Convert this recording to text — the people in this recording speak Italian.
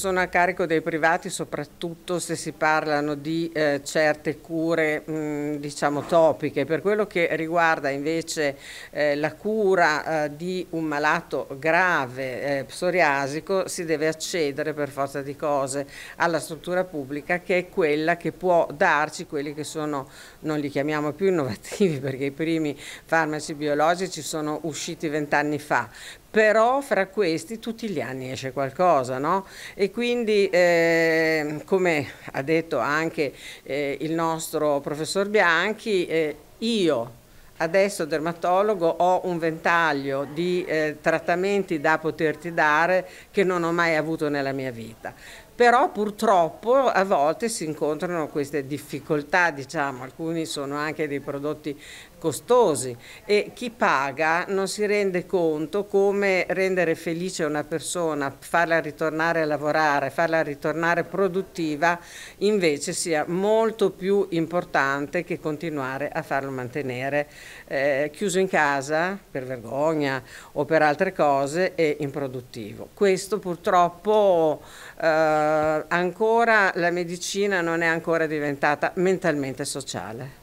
Sono a carico dei privati soprattutto se si parlano di eh, certe cure mh, mm, diciamo topiche. Per quello che riguarda invece eh, la cura eh, di un malato grave eh, psoriasico si deve accedere per forza di cose alla struttura pubblica che è quella che può darci quelli che sono, non li chiamiamo più innovativi perché i primi farmaci biologici sono usciti vent'anni fa, però fra questi tutti gli anni esce qualcosa, no? E quindi, eh, come ha detto anche eh, il nostro professor Bianchi, eh, io adesso dermatologo ho un ventaglio di eh, trattamenti da poterti dare che non ho mai avuto nella mia vita però purtroppo a volte si incontrano queste difficoltà, diciamo, alcuni sono anche dei prodotti costosi e chi paga non si rende conto come rendere felice una persona, farla ritornare a lavorare, farla ritornare produttiva invece sia molto più importante che continuare a farlo mantenere eh, chiuso in casa per vergogna o per altre cose e improduttivo. Questo purtroppo eh, eh, ancora la medicina non è ancora diventata mentalmente sociale.